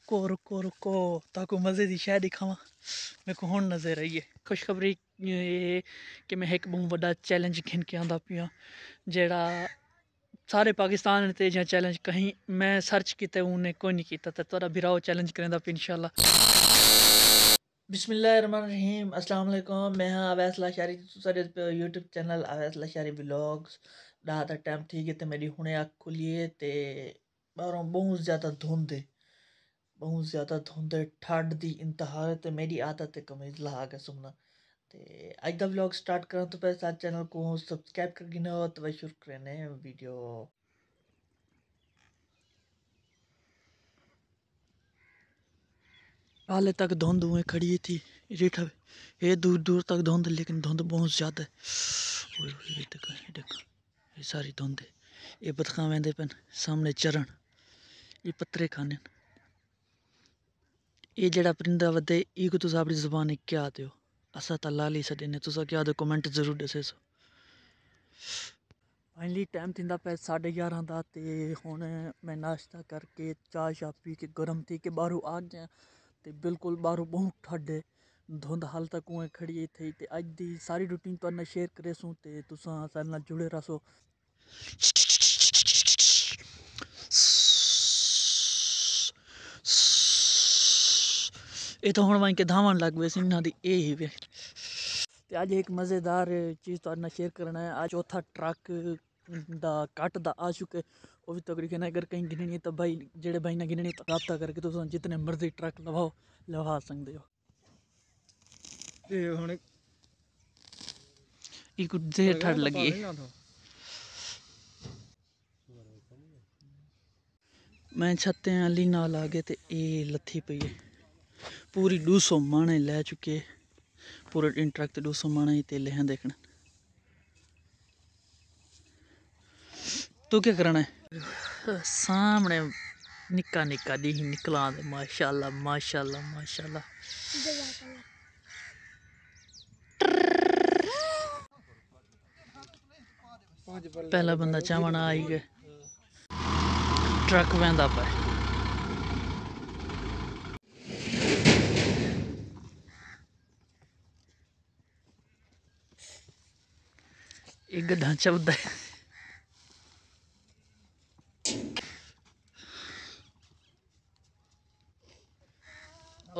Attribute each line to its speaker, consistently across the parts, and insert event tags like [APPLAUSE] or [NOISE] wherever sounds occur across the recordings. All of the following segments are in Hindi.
Speaker 1: रुको रुको रुको ताको मज़े की शह दिखावा मेरे को हूँ नज़र आई है खुशखबरी ये कि मैं एक बहुत बड़ा चैलेंज खिन के आंदा हाँ जरा सारे पाकिस्तान ने जहाँ चैलेंज कहीं मैं सर्च कीते उन्हें कोई नहीं किया तो थोड़ा बिराओ चैलेंज करें दा इंशाल्लाह रहीम अस्सलाम वालेकुम मैं हाँ Awais Lashari YouTube channel Awais Lashari vlogs रात टाइम ठीक है तो मेरी हूने अख खुलिए है तो बहुत ज़्यादा धुंध है बहुत ज़्यादा धुंध ठंड की इंतहा तो मेरी आदत ऐ कमीज ला के सुनना तो अज का ब्लॉग स्टार्ट करां तो पहले सारे चैनल को सबसक्राइब कर गिना तो भाई शुरू करने वीडियो पहले तक धुंध हुए खड़ी थी रेठा ये दूर दूर तक धुंध लेकिन धुंध बहुत ज़्यादा है ये सारी धुंध है ये बतखा वेंदे पे सामने चरण ये पत्रे खाने ना एह् जेह्ड़ा परिंदा आवा दा इसी अपनी जबानी क्या आखदे ओ अस तां लाल ई सद्दने तुस केह् आखदे ओ जरूर दस्सेओ फाइनली टाइम थींदा पिया साड्ढे ञारां दा ते हून में नाश्ता करके चाह शाह् पी के गर्म थी के बहरों आ गया तो बिलकुल बाह्रों बहुत ठंड ऐ धुंध हाल तक उ'ऐं खड़ी थी इत्थें ते अज्ज दी सारी रूटीन थुआढ़े ने शेयर करेसूं तो तुसां सारे ने जुड़े रैह्सो ਇਹ ਤਾਂ ਹੁਣ ਧਾਵਣ ਲੱਗ ਪਏ ਸੀ ਇਹਨਾਂ ਦੀ ਇਹ ਹੀ ਵੇ ਤੇ ਅੱਜ ਇੱਕ ਮਜ਼ੇਦਾਰ ਚੀਜ਼ ਤੁਹਾਡੇ ਨਾਲ ਸ਼ੇਅਰ ਕਰਨਾ ਹੈ ਆ ਚੌਥਾ ਟਰੱਕ ਦਾ ਕੱਟ ਦਾ ਆ ਚੁੱਕੇ ਉਹ ਵੀ ਤਕਰੀਕੇ ਨਾ ਅਗਰ ਕਹੀਂ ਗਿਣਣੀ ਤਾਂ ਭਾਈ ਜਿਹੜੇ ਭਾਈ ਨਾਲ ਗਿਣਣੀ ਤਾਂ ਰਾਬਤਾ ਕਰਕੇ ਤੁਸੀਂ ਜਿੰਨੇ ਮਰਜ਼ੀ ਟਰੱਕ ਲਵਾਓ ਲਵਾ ਸਕਦੇ ਹੋ ਇਹ ਹੁਣ ਇਹ ਕੁਝ ਜੇ ਠੜ ਲੱਗੀ ਮੈਂ ਛੱਤੇ ਵਾਲੀ ਨਾਲ ਆ ਗਏ ਤੇ ਇਹ ਲੱਥੀ ਪਈ ਹੈ पूरी दो सौ माने लै चुके पूरे दिन दो सौ माने ही तेले हैं देखना तू तो क्या करना है सामने निका निका दी ही निकला दे माशाल्लाह माशाल्लाह माशाल्लाह पहला बंदा चावना आई गए ट्रक वहदा पर एक ढांचा बुद्धा है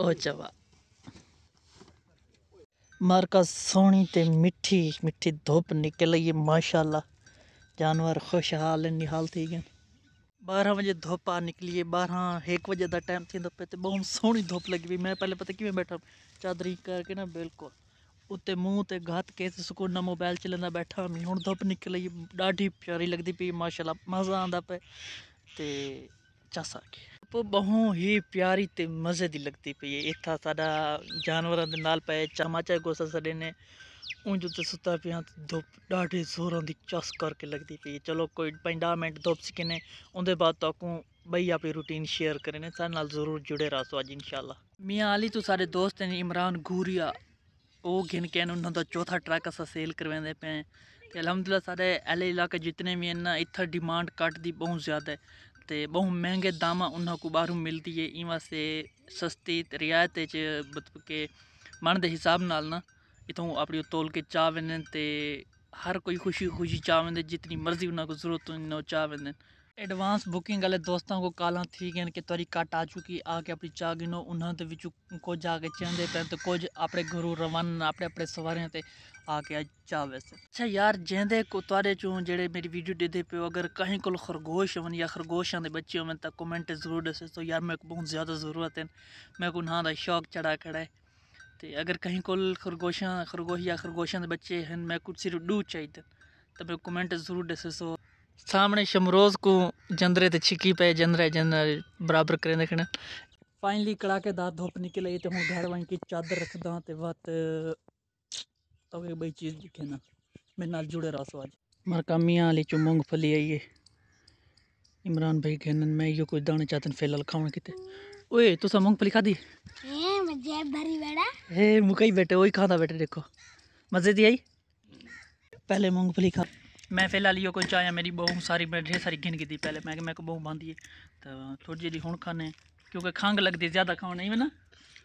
Speaker 1: ਉਹ ਚਵਾ ਮਾਰਕਾ ਸੋਹਣੀ ਤੇ ਮਿੱਠੀ ਮਿੱਠੀ ਧੁੱਪ ਨਿਕਲ जानवर खुशहाल निहाल थी गए बारह बजे धूप आ निकली बारह एक बजे का टाइम थी पे तो बहुत सोनी धुप लगी हुई मैं पहले पता कि बैठा चादरी करके ना बिल्कुल उत्ते मुँह तो गात के सुकून मोबाइल चलता बैठा मी हूँ धुप निकल ढी प्यारी लगती पी माशाला मज़ा आता पे तो चस आ गए बहु ही प्यारी तो मज़े की लगती पी है इतना सा जानवर के नाल पे चामा चाहे गोसा छे ने उंज तो सुता पियाँ धुप ढी जोर की चस करके लगती पी चलो कोई पाँह मिनट धुप सिकने उनके बाद तक बही अपनी रूटीन शेयर करे ने सर जरूर जुड़े रहो अज शाला मियाँ आली तो सा दोस्त ने इमरान घूरिया ਉਹ ਗਿਣ ਕੇ ਇਹਨਾਂ ਉਹਨਾਂ ਦਾ ਚੌਥਾ ਟਰੱਕ ਅਸਾਂ ਸੇਲ ਕਰਵਾਉਂਦੇ ਪਏ ਹਾਂ ਤੇ ਅਲਹਮਦੁਲਿਲਾ ਸਾਡੇ ਐਲੇ ਇਲਾਕੇ ਜਿਤਨੇ ਵੀ ਇਹਨਾਂ ਇੱਥੇ ਡਿਮਾਂਡ ਕੱਟ ਦੀ ਬਹੁਤ ਜ਼ਿਆਦਾ ਹੈ ਤੇ ਬਹੁਤ ਮਹਿੰਗੇ ਦਾਮਾਂ ਉਹਨਾਂ ਕੋ ਬਾਹਰੋਂ ਮਿਲਦੀ ਹੈ ਇਹ ਵਾਸਤੇ ਸਸਤੀ ਤੇ ਰਿਆਇਤ ਚ ਮਤਲਬ ਕਿ ਮਨ ਦੇ ਹਿਸਾਬ ਨਾਲ ਨਾ ਇਥੋਂ ਆਪਣੀ ਤੋਲ ਕੇ ਚਾਹ ਵੰਨ ਤੇ ਹਰ ਕੋਈ ਖੁਸ਼ੀ ਖੁਸ਼ੀ ਚਾਹ ਵੰਨ ਜਿਤਨੀ ਮਰਜ਼ੀ ਉਹਨਾਂ ਕੋ ਜ਼ਰੂਰਤ ਉਹਨਾਂ ਚਾਹ ਵੰਨ एडवांस बुकिंग वाले दोस्तों को कॉल थी कि तुरी कट आ चुकी आके अपनी चाह गिनो उन्होंने कुछ आके चाहते पे तो कुछ अपने घरों रवाना अपने अपने सवरें आके चाह वैसे अच्छा यार जेंदे को तुरे चो जे मेरी वीडियो दिखे पे अगर कहीं को खरगोश हो या खरगोशों के बच्चे होवन तो कमेंट जरूर दस तो यार मेरे को बहुत ज्यादा जरूरत है मेरे को ना शौक चढ़ा खड़ा है तो अगर कहीं को खरगोशा खरगोश या खरगोशों के बच्चे हैं मेरे को सिर्फ डू चाहिए तो मेरे कमेंट जरूर दस सामने शमरोज को जंदरे ते छिकी पे जंदरे जंदरे बराबर करें देखना फाइनली कड़ाकेदार धूप निकल आई तो हूँ घर वहीं की चादर रखदा तो ये बई चीज़ दिखे ना मेरे नाल जुड़े रहो आज मरकामियाँ वाली चो मूंगफली आई है इमरान भाई कहने मैं यो कुछ दाने चाहते फिलहाल खावन किते ओए तुसा मूंगफली खादी मजे भरी बेड़ा हे मुकई बेटे खादा बेटे देखो मजे दी आई पहले मूंगफली खा ਮੈਂ ਫੇ ਲਾ ਲਿਓ ਕੋ ਚਾਇਆ ਮੇਰੀ ਬਹੁਤ ਸਾਰੀ ਮੇਰੇ ਸਾਰੀ ਗਿਣ ਕੀਤੀ ਪਹਿਲੇ ਮੈਂ ਕਿ ਮੈਂ ਕੋ ਬਹੂ ਬੰਦੀ ਤਾਂ ਥੋੜੀ ਜਿਹੀ ਹੁਣ ਖਾਣੇ ਕਿਉਂਕਿ ਖੰਗ ਲੱਗਦੀ ਜ਼ਿਆਦਾ ਖਾਣਾ ਹੀ ਨਾ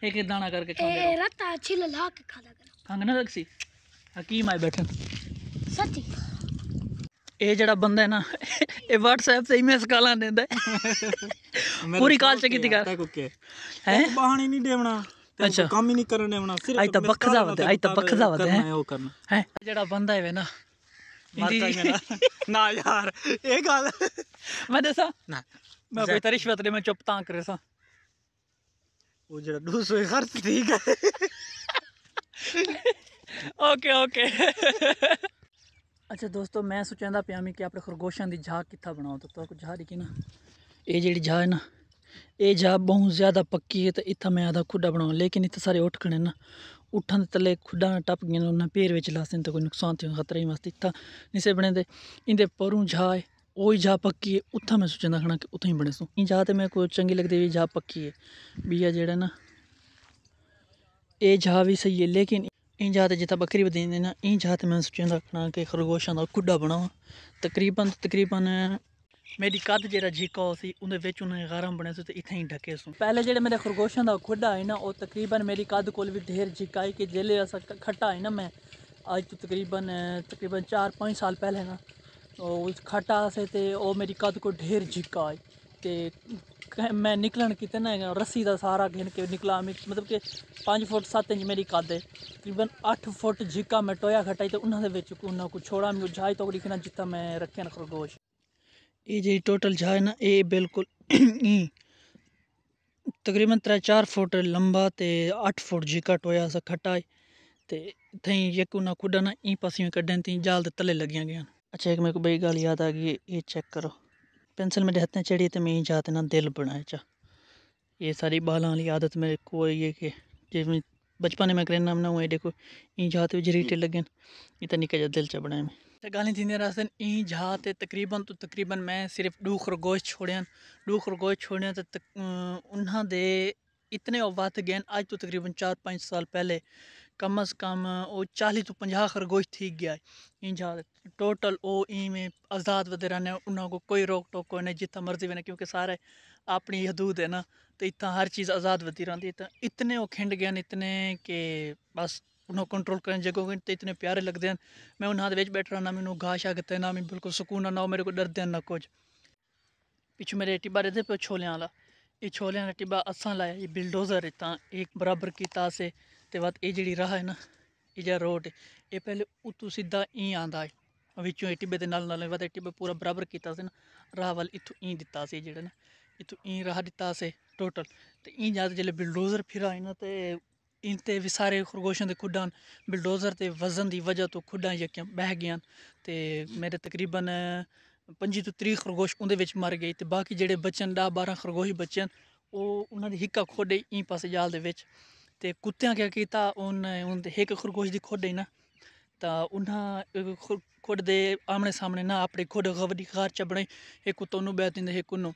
Speaker 1: ਇੱਕ ਇੱਕ ਦਾਣਾ ਕਰਕੇ ਖਾਣੇ ਇਹ ਰਤਾ ਛਿਲ ਲਾ ਕੇ ਖਾ ਲਗਾ ਖੰਗ ਨਾ ਲੱਗ ਸੀ ਹਕੀਮ ਆਏ ਬੈਠੇ ਸੱਚੀ ਇਹ ਜਿਹੜਾ ਬੰਦਾ ਹੈ ਨਾ ਇਹ WhatsApp ਤੇ ਹੀ ਮੈਸ ਕਾਲਾਂ ਦਿੰਦਾ ਪੂਰੀ ਕਾਲ ਚੱਕੀ ਦੀ ਕਰ ਹੈ ਬਹਾਨੀ ਨਹੀਂ ਦੇਵਣਾ ਅੱਛਾ ਕੰਮ ਹੀ ਨਹੀਂ ਕਰਨੇ ਦੇਵਣਾ ਸਿਰਫ ਅੱਜ ਤਾਂ ਬਖਦਾ ਵਦ ਅੱਜ ਤਾਂ ਬਖਦਾ ਵਦ ਹੈ ਹੈ ਜਿਹੜਾ ਬੰਦਾ ਹੈ ਵੇ ਨਾ
Speaker 2: ना
Speaker 1: यार एह् गल्ल में दस्सां में कोई तारी रिश्वत में चुप तां करे सां ओह् जेह्ड़ा दो सौ खर्च ठीक ऐ ओके ओके अच्छा दोस्तों मैं सोचा पिया मैं कि अपने खरगोशों की झाह कितना बनाओ तो तुहाको झाह दिखी ना ये जी जाह है ना ये झाह बहुत ज़्यादा पक्की है तो इतना मैं आधा खुदा बनाऊँ लेकिन इतने सारे उठकने ना उठन तले खुडा टप गियां उन्हें पैर बिच लासन तो कोई नुकसान थे खतरे ही मस्त इत्था निसे बने ते इंदे परों जा है ओही जा पक्की है उत्थां मैं सोचना खना कि उत्थां ही बने सो जा ते मैं कोई चंगी लगदी जा पक्की है बीआ जेड़ा ना एह् जा बी स्हेई है लेकिन इन जा ते जित्थै बकरी बदी ना इन जा मैं सोचना खना कि खरगोशां दा खुड्डा बनावां तकरीबन तकरीबन मेरी कद जरा झिका उसी गर्म बने ते इत्थें ही ढके सू पैह्ले जेह्ड़े मेरे खरगोशें दा खुड्डा आई ना ओह् तकरीबन मेरी कद कोल भी ढेर झिका आई कि जेल्लै अस खट्टा आई ना मैं अज तो तकरीबन तकरीबन चार पंज साल पैह्ले ना उस खट्टा असें ते ओह् मेरी कद को ढेर झिका आई ते मैं निकलन कीते ना रस्सी का सारा घिन के निकला मतलब कि पंज फुट सत्त इंच मेरी कद है तकरीबन अट्ठ फुट झिका मैं टोया खटाई ते उन्होंने दे छोड़ा मैं जहाज तोड़ी ना जित्थै मैं रखे खरगोश ये टोटल झा है ना ये बिल्कुल [CLEARS THROAT] तकरीबन त्रै चार फुट लंबा ते अट्ठ फुट जेह्का टोया अस खट्टा ते इत्थें जेह्कू ना ना ई पासियों कड्ढन ती जाल तले लग्गियां गए अच्छा एक मेरे को बड़ी गल याद आ गई ये चेक करो पेंसिल मेरे हत्थें चढ़ी तो मैं जाते ना दिल बनाए चा ये सारी बालों वाली आदत मेरे को ये कि जिसमें बचपन में करना ना देखो ई जाते जरीटे लगे इतना निका जा दिल चा बनाए मैं तो गाली थींदियूं रहसनि ई झा तो तक़रीबन तो तक़रीबन मैं सिर्फ डू खरगोश छोड़े डू खरगोश छोड़िया तो अं, उन्होंने दे इतने बद गए अज तो तकरीबन चार पाँच साल पहले कम अज़ कम वो चाली तो पंजा खरगोश थी गया जहा टोटल वो इवें आज़ाद वगैरह ने उन्होंने कोई रोक टोक कोई नहीं जितना मर्जी बने क्योंकि सारे अपनी हदूद है ना तो इतना हर चीज़ आज़ाद वती रही तो इतने वो खिंड गए इतने के बस उन्होंने कंट्रोल करें जगह तो इतने प्यारे लगते हैं मैं उन्होंने हाथ बैठ रहा ना मैं गाह शाह कहते ना मैं बिल्कुल सुकून ना मेरे को डरते हैं ना कुछ पिछू मेरे टिब्बा रहते पे छोलिया वाला ये छोलिया का टिब्बा असा लाया ये बिलडोजर रहता एक बराबर किया से तो बाद ये जी राह है ना ये रोड ये पहले उतू सीधा ई आता है बिचों टिब्बे के बाद टिब्बे पूरा बराबर किया राह वाल इतों ई दिता से जो इतों ई राह दिता से टोटल तो ई जल्द बिलडोजर फिर आए ना तो इनते ते विसारे खरगोशें दे खुड्डां बुलडोज़र ते वज़न दी वजह तो खुड़ा जेह्कियां बह गेइयां ते मेरे तकरीबन पं'जी तो त्रीह् खरगोश उन मर गए ते बाकी जो बचे न ॾाह् खरगोश बचे न ओह् उ'नें ई पास जाल दे बिच्च ते कुत्तेआं केह् खरगोश की खोह्ड्डी ना तां उ'नें खुड के आमने सामने ना अपने खुड खबर खार चबड़े एक तो बह दें एक उन्नू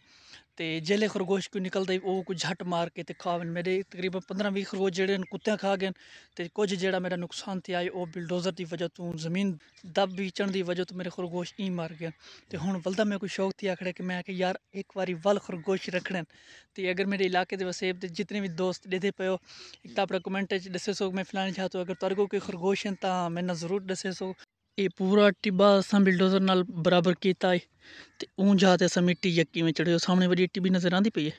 Speaker 1: तो जेल्लै खरगोश कोई निकलदा ओह् कुछ झट मार के ते मेरे तकरीबन पंद्रह भी खरगोश जेह्ड़े न खा गए न ते कुछ जेह्ड़ा मेरा नुकसान थे आए ओह् बुलडोजर दी वजह तूं जमीन दब बीचण की वजह तो मेरे खरगोश ही मार गए न ते हून बलदा में कोई शौक थी आखने कि मैं यार एक बार वल खरगोश रखने तो अगर मेरे इलाके दे वसेब दे जितने भी दोस्त डे पियो एक तो अपने कमेंट च ॾसे सो में फलाणी जॻह ते अगरि तव्हांजे कोई खरगोश आहिनि तो मैंने जरूर ॾसे सो ਇਹ ਪੂਰਾ ਟਿੱਬਾ ਅਸਾਂ ਬਿਲਡੋਜ਼ਰ ਨਾਲ ਬਰਾਬਰ ਕੀਤਾ ਏ ਤੇ ਉਂ ਜਾ ਤੇ ਅਸਾਂ ਮਿੱਟੀ ਜਾਂ ਸਾਹਮਣੇ ਵੱਡੀ ਟਿੱਬੀ ਨਜ਼ਰ ਆਂਦੀ ਪਈ ਏ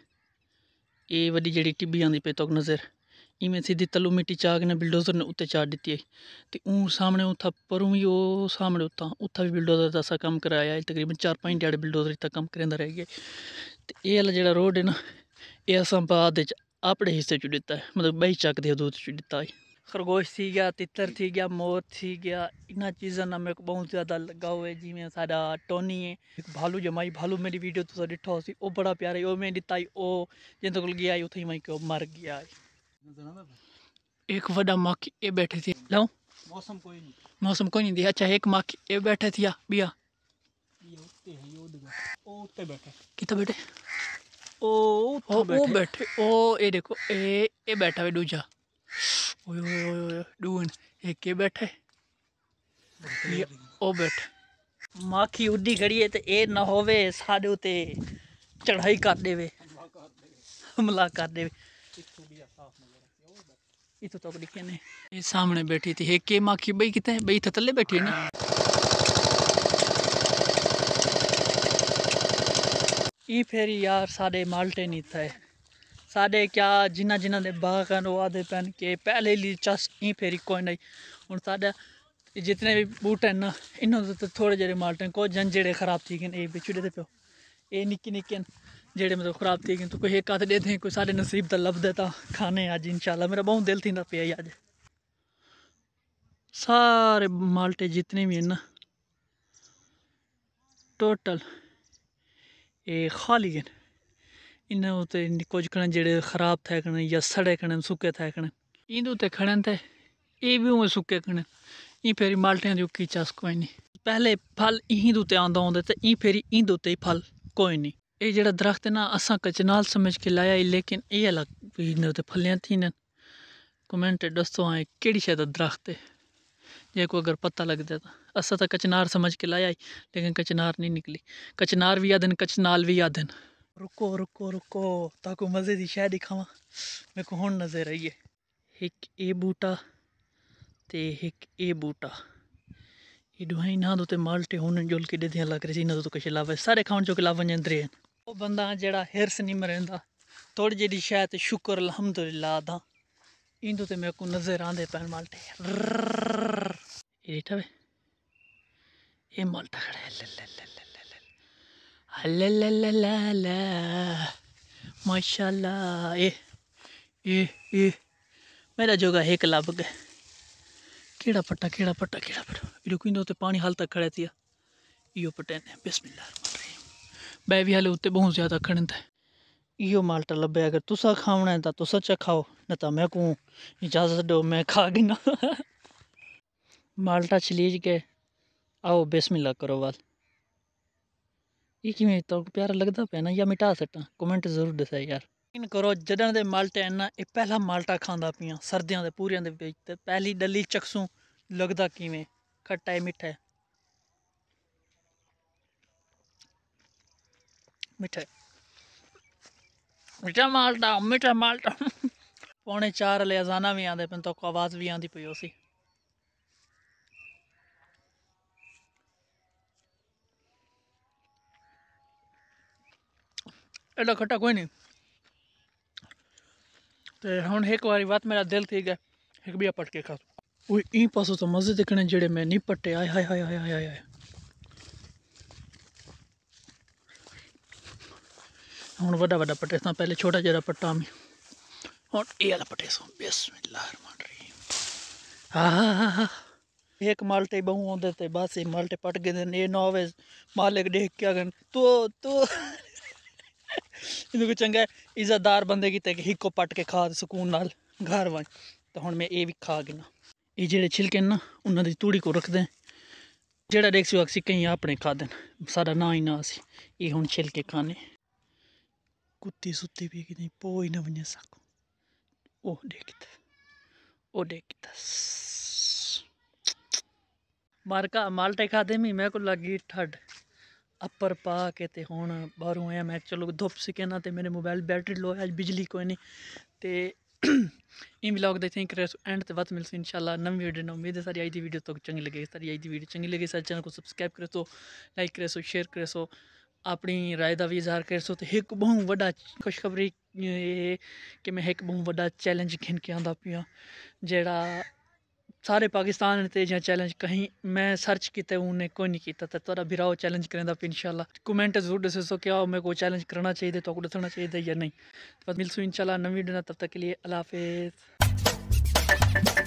Speaker 1: ਇਹ ਵੱਡੀ ਜਿਹੜੀ ਟਿੱਬੀ ਆਂਦੀ ਪਈ ਤੋਕ ਨਜ਼ਰ ਇਵੇਂ ਸਿੱਧੀ ਤਲੂ ਮਿੱਟੀ ਚਾਗ ਨੇ ਬਿਲਡੋਜ਼ਰ ਨੇ ਉੱਤੇ ਚਾੜ ਦਿੱਤੀ ਏ ਤੇ ਉਂ ਸਾਹਮਣੇ ਉਥਾ ਪਰੂ ਵੀ ਉਹ ਸਾਹਮਣੇ ਉੱਥਾ ਉੱਥਾ ਵੀ ਬਿਲਡੋਜ਼ਰ ਦਾ ਸਾ ਕੰਮ ਕਰਾਇਆ ਏ ਤਕਰੀਬਨ 4-5 ਡੇਢ ਬਿਲਡੋਜ਼ਰ ਤੱਕ ਕੰਮ ਕਰਿੰਦਾ ਰਹਿ ਗਿਆ ਤੇ ਇਹ ਵਾਲਾ ਜਿਹੜਾ ਰੋਡ ਹੈ ਨਾ ਇਹ ਅਸਾਂ ਬਾਅਦ ਵਿੱਚ ਆਪਣੇ ਹਿੱਸੇ ਚ ਦਿੱਤਾ ਮਤਲਬ ਬਈ ਚੱਕ ਦੇ ਹਦੂਦ ਚ ਦਿੱਤਾ ਏ खरगोश थी गया तितर थी गया मोर थी गया इन चीज़ों ना मेरे को बहुत ज़्यादा लगाव है जिमें सा टोनी है एक भालू जमाई भालू मेरी वीडियो तुम डिठो सी वह बड़ा प्यार है वो मैं दिता है वो जिन को गया उ मैं क्यों मर गया है एक वा मक्ख ये बैठे थे लो मौसम कोई नहीं मौसम कोई नहीं दिया अच्छा एक मक्ख ये बैठे थी बिया कितना बैठे ओ ओ बैठे ओ ये देखो ए ये बैठा हुआ दूजा ओयो ओयो ओयो डून ये के बैठे ये ओ बैठे माखी उड़ी खड़ी है तो ए ना होवे साडे उते चढ़ाई कर देवे हमला कर देवे ये तो तक दिखे ने ये सामने बैठी थी एक के माखी बई कितने बई थतले बैठी है ना ई फेरी यार साडे माल्टे नहीं था साढ़े क्या जिन्ना जिन्ना के बाग हैं वो आते पैन के पहले ली चस ही फेरी कोई नहीं हूँ साढ़े जितने भी बूट हैं ना इन्हों तो थोड़े जे माल्ट को जन जेह्ड़े खराब थी गए एह् बेची ओड़े प्यो एह् निक्के निक्के न मतलब खराब थी गए तो कोई एक हथ देते हैं कोई सारे नसीब तो लभदे तो खाने अज इंशाल्लाह मेरा बहुत दिल थी पे अज सारे माल्टे जितने भी ना टोटल ये खाली है इन उत कुछ खण जो ख़राब थे खण या सड़े खण सूखे थे खण इन उते खड़े थे ये भी उमें सूखे खण इं फेरी माल्टियाँ जो की चस कोई नहीं पहले फल इहीं उत्ते आंदा होंदे तो इं फेरी इंद उत्ते ही फल कोई नहीं ये जड़ा दरख्त ना असा कचनाल समझ के लाया ही लेकिन ये अलग इन उत्ते फलिया थी कमेंट दसो हाँ कि शायद दरख्त है जो अगर पता लगता तो असा तो कचनार समझ के लाया ही लेकिन कचनार नहीं निकली कचनार भी आदि कचनाल भी आदि रुको रुको रुको ताको मज़े की शह दिखावा मेरे को हूँ नज़र आई है एक ए बूटा तो एक ए बूटा ये दुहाई ना तो माल्टे हूँ जुल के डिदियाँ लग रही इन्हों तो, तो कुछ लावे सारे खाने चो लावन हैं वो बंदा जरा हिरस नहीं मरेंदा थोड़ी जी शह तो शुक्र ला दा इंदू तो मेरे को नज़र आते पैन माल्टे ये माल्टा खड़ा है ले ले ले ले हल्ला माशाल्लाह ए ए मेरा जोगा एक लब गए केड़ा पट्टा केड़ा पट्टा केड़ा पट्टा रुकी तो पानी हाल तक खड़े थे इो पटेने बिस्मिल्लाह बे भी हाल उत्ते बहुत ज़्यादा खड़े थे इो माल्टा लबे अगर तुसा खावना है तो तुस अच्छा खाओ न तो मैं कू इजाज़त दो मैं खा गिना [LAUGHS] माल्टा छलीज के आओ बिस्मिल्लाह करो वाल ਇਹ ਕਿਵੇਂ ਤੋਂ ਪਿਆਰਾ ਲੱਗਦਾ ਪਿਆ ਨਾ ਜਾਂ ਮਿਟਾ ਸਟਾਂ ਕਮੈਂਟ ਜ਼ਰੂਰ ਦੱਸਿਆ ਯਾਰ ਯਕੀਨ ਕਰੋ ਜਦਨ ਦੇ ਮਾਲਟਾ ਨਾ ਇਹ ਪਹਿਲਾ ਮਾਲਟਾ ਖਾਂਦਾ ਪਿਆ ਸਰਦੀਆਂ ਦੇ ਪੂਰੀਆਂ ਦੇ ਵਿੱਚ ਤੇ ਪਹਿਲੀ ਡੱਲੀ ਚਕਸੂ ਲੱਗਦਾ ਕਿਵੇਂ ਖੱਟਾ ਹੈ ਮਿੱਠਾ ਹੈ ਮਿੱਠਾ ਮਿੱਠਾ ਮਾਲਟਾ ਮਿੱਠਾ ਮਾਲਟਾ ਪੌਣੇ 4 ਵਾਲੇ ਅਜ਼ਾਨਾ ਵੀ ਆਂਦੇ ਪਿੰਤੋ ਤੋਂ ਆਵਾਜ਼ ਵੀ ਆਂਦੀ ਪਈ ਹੋਸੀ एडा खट्टा कोई नहीं तो हूँ एक बार बात मेरा दिल थी गया एक भी पटके खा वो ई पासो तो मजे दिखने जेडे मैं नहीं पट्टे आए हाय हाय हाय हाय हूँ वा वा पट्टे सा पहले छोटा जरा पट्टा हम हूँ ये वाला पट्टे सी एक माल्टे बहू आते बस माल्टे पट गए ये नॉवेज मालिक देख के तो तो ਇਹਨੂੰ ਚੰਗਾ ਇੱਜ਼ਤਦਾਰ ਬੰਦੇ ਕੀਤੇ ਕਿ ਹਿੱਕੋ ਪੱਟ ਕੇ ਖਾਦ ਸਕੂਨ ਨਾਲ ਘਰ ਵਾਂ ਤਾਂ ਹੁਣ ਮੈਂ ਇਹ ਵੀ ਖਾ ਗਿਨਾ ਇਹ ਜਿਹੜੇ ਛਿਲਕੇ ਨਾ ਉਹਨਾਂ ਦੀ ਤੂੜੀ ਕੋ ਰੱਖਦੇ ਜਿਹੜਾ ਡੈਕਸੀ ਵਾਕਸੀ ਕਈ ਆਪਣੇ ਖਾ ਦੇਣ ਸਾਡਾ ਨਾ ਹੀ ਨਾ ਸੀ ਇਹ ਹੁਣ ਛਿਲਕੇ ਖਾਣੇ ਕੁੱਤੀ ਸੁੱਤੀ ਵੀ ਕਿ ਨਹੀਂ ਪੋਈ ਨਾ ਬਣਿਆ ਸਕੋ ਉਹ ਦੇਖਤ ਉਹ ਦੇਖਤ ਮਾਰਕਾ ਮਾਲਟੇ ਖਾਦੇ ਮੀ ਮੈਂ ਕੋ ਲੱਗੀ ਠੱਡ ਅਪਰ ਪਾ ਕੇ ਤੇ ਹੁਣ ਬਾਹਰੋਂ ਆਇਆ ਮੈਂ ਚਲੋ ਧੁੱਪ ਸਿਕਣਾ ਤੇ ਮੇਰੇ ਮੋਬਾਈਲ ਬੈਟਰੀ ਲੋ ਹੈ ਅੱਜ ਬਿਜਲੀ ਕੋਈ ਨਹੀਂ ਤੇ ਇਹ ਵਲੌਗ ਦੇ ਥਿੰਕ ਰੈਸ ਐਂਡ ਤੇ ਮਿਲ ਸੀ ਇਨਸ਼ਾਅੱਲਾ ਨਵੀਂ ਵੀਡੀਓ ਨਾਲ ਉਮੀਦ ਹੈ ਸਾਰੀ ਆਈ ਦੀ ਵੀਡੀਓ ਤੁਹਾਨੂੰ ਚੰਗੀ ਲੱਗੇ ਸਾਰੀ ਆਈ ਦੀ ਵੀਡੀਓ ਚੰਗੀ ਲੱਗੇ ਸਾਰੇ ਚੈਨਲ ਨੂੰ ਸਬਸਕ੍ਰਾਈਬ ਕਰੇ ਸੋ ਲਾਈਕ ਕਰੇ ਸੋ ਸ਼ੇਅਰ ਕਰੇ ਸੋ ਆਪਣੀ رائے ਦਾ ਵੀ ਇਜ਼ਹਾਰ ਕਰ ਸੋ ਤੇ ਇੱਕ ਬਹੁਤ ਵੱਡਾ ਖੁਸ਼ਖਬਰੀ ਇਹ ਕਿ ਮੈਂ ਇੱਕ ਬਹੁਤ ਵੱਡਾ ਚੈਲੰਜ ਖਿੰਨ ਕੇ ਆਂਦਾ ਪਿਆ ਜਿਹੜਾ सारे पाकिस्तान ने जां चैलेंज कहीं मैं सर्च कीते उन्हें कोई नहीं किया तो थुआढ़ा चैलेंज करें दा इनशाला कमेंट जरूर दसो सो क्या मेरे को चैलेंज करना चाहिए तो दसना चाहिए या नहीं तो मिलसू इनशाला नवी वीडियो तब तक के लिए अल्लाह हाफिज़